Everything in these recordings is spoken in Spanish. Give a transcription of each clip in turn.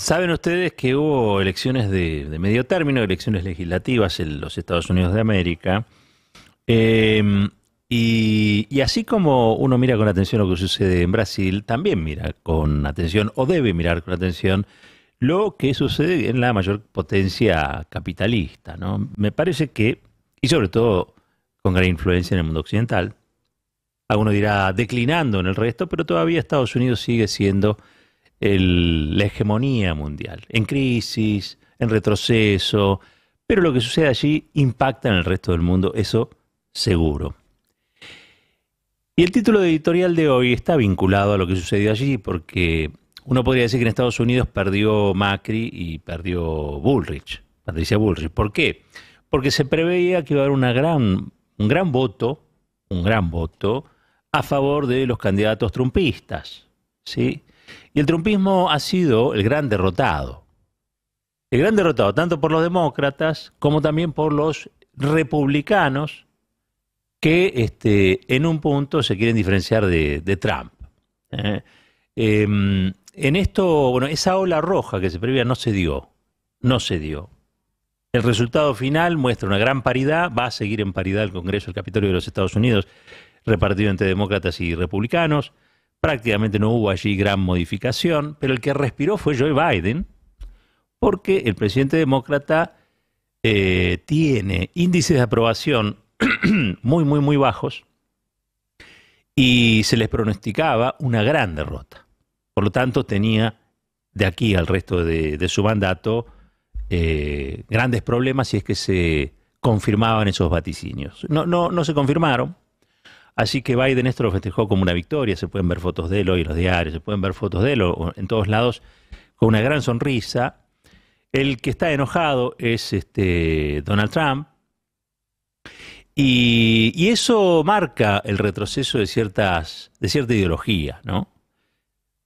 Saben ustedes que hubo elecciones de, medio término, elecciones legislativas en los Estados Unidos de América. Em, y, así como uno mira con atención lo que sucede en Brasil, también mira con atención o debe mirar con atención lo que sucede en la mayor potencia capitalista. ¿no? Me parece que, y sobre todo con gran influencia en el mundo occidental, alguno dirá declinando en el resto, pero todavía Estados Unidos sigue siendo la hegemonía mundial, en crisis, en retroceso, pero lo que sucede allí impacta en el resto del mundo, eso seguro. Y el título de editorial de hoy está vinculado a lo que sucedió allí, porque uno podría decir que en Estados Unidos perdió Macri y perdió Bullrich, Patricia Bullrich. ¿Por qué? Porque se preveía que iba a haber gran, un gran voto, un gran voto a favor de los candidatos trumpistas, ¿sí? Y el trumpismo ha sido el gran derrotado. El gran derrotado tanto por los demócratas como también por los republicanos que este, en un punto se quieren diferenciar de, Trump. ¿eh? Em, en esto, bueno, esa ola roja que se prevía no se dio, no se dio. El resultado final muestra una gran paridad, va a seguir en paridad el Congreso, el Capitolio de los Estados Unidos, repartido entre demócratas y republicanos. Prácticamente no hubo allí gran modificación, pero el que respiró fue Joe Biden, porque el presidente demócrata eh, tiene índices de aprobación muy, muy, muy bajos y se les pronosticaba una gran derrota. Por lo tanto, tenía de aquí al resto de, su mandato eh, grandes problemas si es que se confirmaban esos vaticinios. No, no, no se confirmaron, Así que Biden esto lo festejó como una victoria, se pueden ver fotos de él hoy en los diarios, se pueden ver fotos de él en todos lados, con una gran sonrisa. El que está enojado es este Donald Trump. Y, eso marca el retroceso de, ciertas, de cierta ideología, ¿no?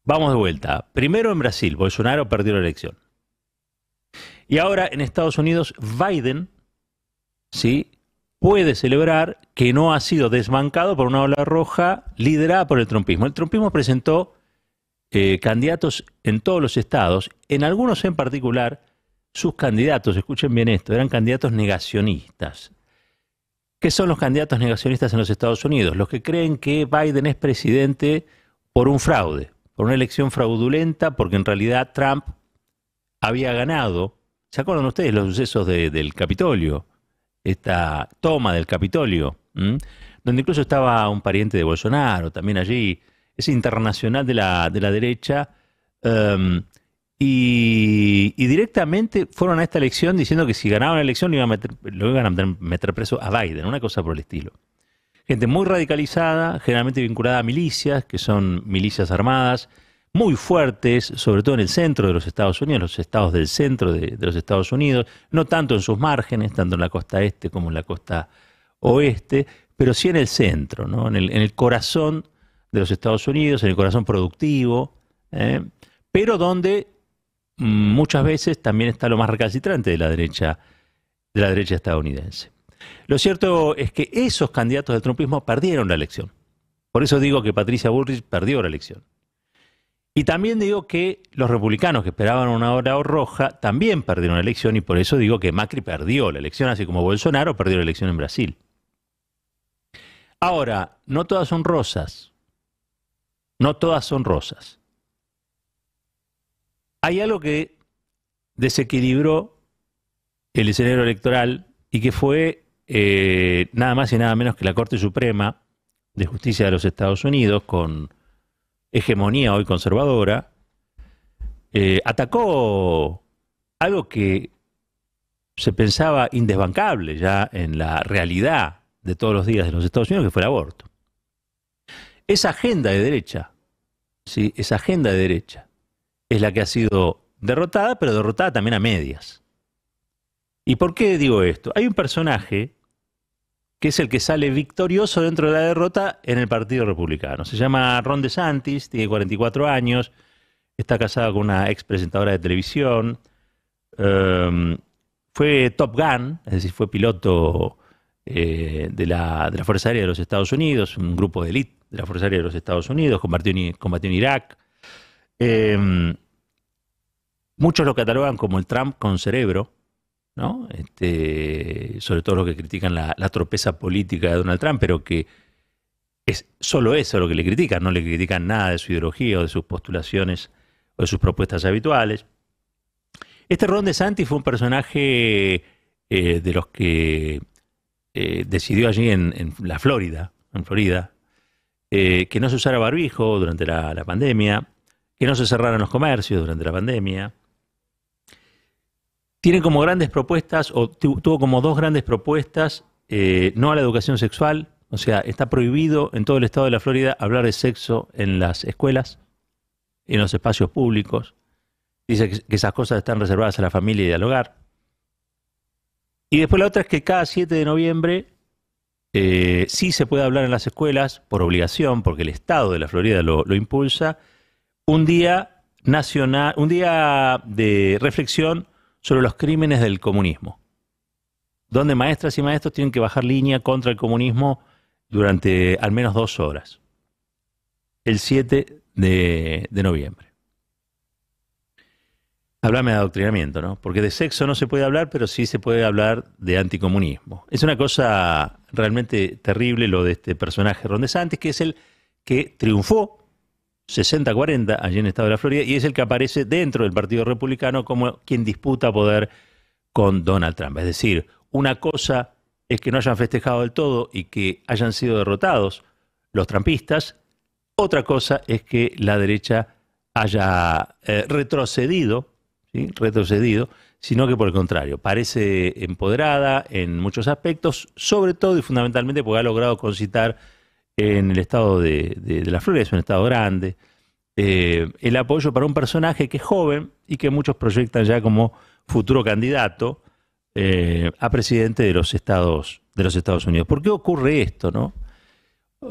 Vamos de vuelta. Primero en Brasil, Bolsonaro perdió la elección. Y ahora en Estados Unidos, Biden, ¿sí? puede celebrar que no ha sido desbancado por una ola roja liderada por el trumpismo. El trumpismo presentó eh, candidatos en todos los estados, en algunos en particular, sus candidatos, escuchen bien esto, eran candidatos negacionistas. ¿Qué son los candidatos negacionistas en los Estados Unidos? Los que creen que Biden es presidente por un fraude, por una elección fraudulenta, porque en realidad Trump había ganado. ¿Se acuerdan ustedes los sucesos del Capitolio? esta toma del Capitolio, donde incluso estaba un pariente de Bolsonaro también allí, ese internacional de la, derecha, em, y, directamente fueron a esta elección diciendo que si ganaban la elección iban a meter, lo iban a meter preso a Biden, una cosa por el estilo. Gente muy radicalizada, generalmente vinculada a milicias, que son milicias armadas, muy fuertes, sobre todo en el centro de los Estados Unidos, los estados del centro de, los Estados Unidos, no tanto en sus márgenes, tanto en la costa este como en la costa oeste, pero sí en el centro, ¿no? en, el, corazón de los Estados Unidos, en el corazón productivo, ¿eh? pero donde muchas veces también está lo más recalcitrante de la derecha, de la derecha estadounidense. Lo cierto es que esos candidatos del trumpismo perdieron la elección. Por eso digo que Patricia Bullrich perdió la elección. Y también digo que los republicanos que esperaban una hora roja también perdieron la elección y por eso digo que Macri perdió la elección, así como Bolsonaro perdió la elección en Brasil. Ahora, no todas son rosas. No todas son rosas. Hay algo que desequilibró el escenario electoral y que fue eh, nada más y nada menos que la Corte Suprema de Justicia de los Estados Unidos con hegemonía hoy conservadora, eh, atacó algo que se pensaba indesbancable ya en la realidad de todos los días de los Estados Unidos, que fue el aborto. Esa agenda de derecha, ¿sí? esa agenda de derecha, es la que ha sido derrotada, pero derrotada también a medias. ¿Y por qué digo esto? Hay un personaje que es el que sale victorioso dentro de la derrota en el Partido Republicano. Se llama Ron DeSantis, tiene 44 años, está casado con una ex presentadora de televisión, em, fue Top Gun, es decir, fue piloto eh, de, la, Fuerza Aérea de los Estados Unidos, un grupo de élite de la Fuerza Aérea de los Estados Unidos, combatió en, Irak. Em, muchos lo catalogan como el Trump con cerebro, este, sobre todo los que critican la, tropeza política de Donald Trump, pero que es solo eso lo que le critican, no le critican nada de su ideología o de sus postulaciones o de sus propuestas habituales. Este Ron DeSantis fue un personaje eh, de los que eh, decidió allí en, la Florida, en eh, que no se usara barbijo durante la pandemia, que no se cerraran los comercios durante la pandemia, tiene como grandes propuestas, o tuvo como dos grandes propuestas, eh, no a la educación sexual, o sea, está prohibido en todo el estado de la Florida hablar de sexo en las escuelas, en los espacios públicos. Dice que, esas cosas están reservadas a la familia y al hogar. Y después la otra es que cada 7 de noviembre eh, sí se puede hablar en las escuelas, por obligación, porque el Estado de la Florida lo, lo impulsa, un día nacional, un día de reflexión sobre los crímenes del comunismo, donde maestras y maestros tienen que bajar línea contra el comunismo durante al menos dos horas, el 7 de, noviembre. Hablame de adoctrinamiento, ¿no? Porque de sexo no se puede hablar, pero sí se puede hablar de anticomunismo. Es una cosa realmente terrible lo de este personaje Rondesantes, que es el que triunfó 60-40 allí en el estado de la Florida y es el que aparece dentro del Partido Republicano como quien disputa poder con Donald Trump. Es decir, una cosa es que no hayan festejado del todo y que hayan sido derrotados los trampistas, otra cosa es que la derecha haya eh, retrocedido, retrocedido, sino que por el contrario, parece empoderada en muchos aspectos, sobre todo y fundamentalmente porque ha logrado concitar en el estado de, La Florida, es un estado grande, eh, el apoyo para un personaje que es joven y que muchos proyectan ya como futuro candidato eh, a presidente de los Estados de los Estados Unidos. ¿Por qué ocurre esto, no?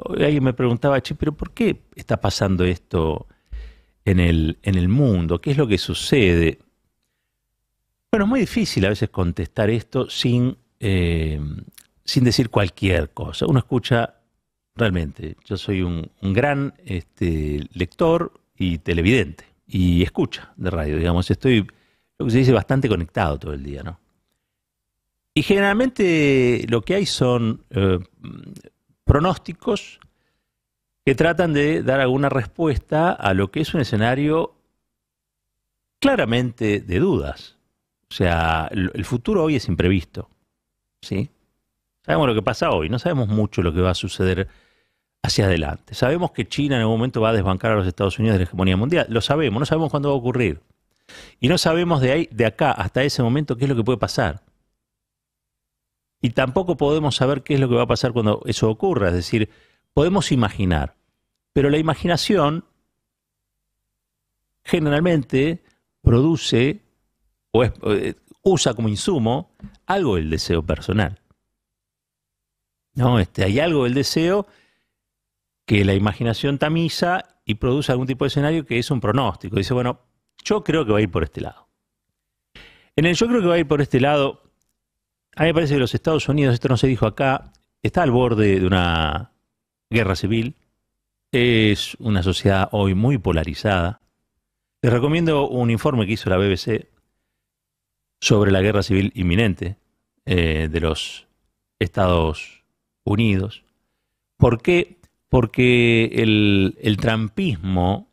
Alguien me preguntaba, che, pero ¿por qué está pasando esto en el, en el mundo? ¿Qué es lo que sucede? Bueno, es muy difícil a veces contestar esto sin, eh, sin decir cualquier cosa. Uno escucha realmente. Yo soy un, gran este, lector y televidente y escucha de radio, digamos. Estoy, lo que se dice, bastante conectado todo el día, ¿no? Y generalmente lo que hay son eh, pronósticos que tratan de dar alguna respuesta a lo que es un escenario claramente de dudas. O sea, el futuro hoy es imprevisto. ¿sí? Sabemos lo que pasa hoy, no sabemos mucho lo que va a suceder hacia adelante. Sabemos que China en algún momento va a desbancar a los Estados Unidos de la hegemonía mundial. Lo sabemos, no sabemos cuándo va a ocurrir. Y no sabemos de, ahí, de acá hasta ese momento qué es lo que puede pasar. Y tampoco podemos saber qué es lo que va a pasar cuando eso ocurra. Es decir, podemos imaginar. Pero la imaginación generalmente produce o eh, usa como insumo algo del deseo personal. No, este, hay algo del deseo que la imaginación tamiza y produce algún tipo de escenario que es un pronóstico. Dice, bueno, yo creo que va a ir por este lado. En el yo creo que va a ir por este lado, a mí me parece que los Estados Unidos, esto no se dijo acá, está al borde de una guerra civil. Es una sociedad hoy muy polarizada. Les recomiendo un informe que hizo la BBC sobre la guerra civil inminente eh, de los Estados Unidos. ¿Por qué? porque el, trampismo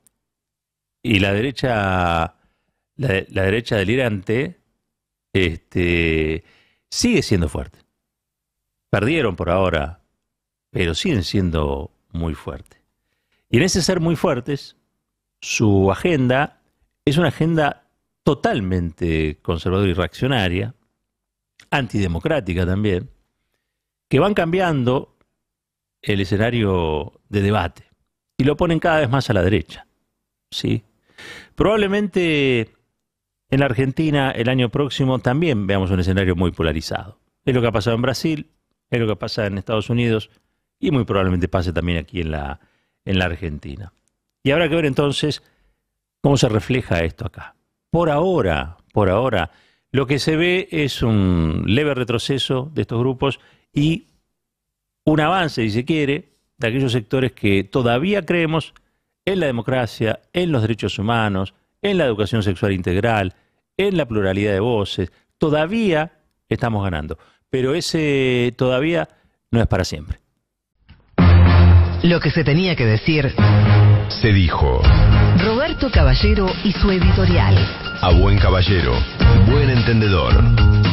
y la derecha, la, delirante este, sigue siendo fuerte. Perdieron por ahora, pero siguen siendo muy fuertes. Y en ese ser muy fuertes, su agenda es una agenda totalmente conservadora y reaccionaria, antidemocrática también, que van cambiando el escenario de debate y lo ponen cada vez más a la derecha. ¿sí? Probablemente en la Argentina el año próximo también veamos un escenario muy polarizado. Es lo que ha pasado en Brasil, es lo que pasa en Estados Unidos y muy probablemente pase también aquí en la, en la Argentina. Y habrá que ver entonces cómo se refleja esto acá. Por ahora, por ahora, lo que se ve es un leve retroceso de estos grupos y un avance, si se quiere, de aquellos sectores que todavía creemos en la democracia, en los derechos humanos, en la educación sexual integral, en la pluralidad de voces. Todavía estamos ganando, pero ese todavía no es para siempre. Lo que se tenía que decir se dijo. Roberto Caballero y su editorial. A buen caballero, buen entendedor.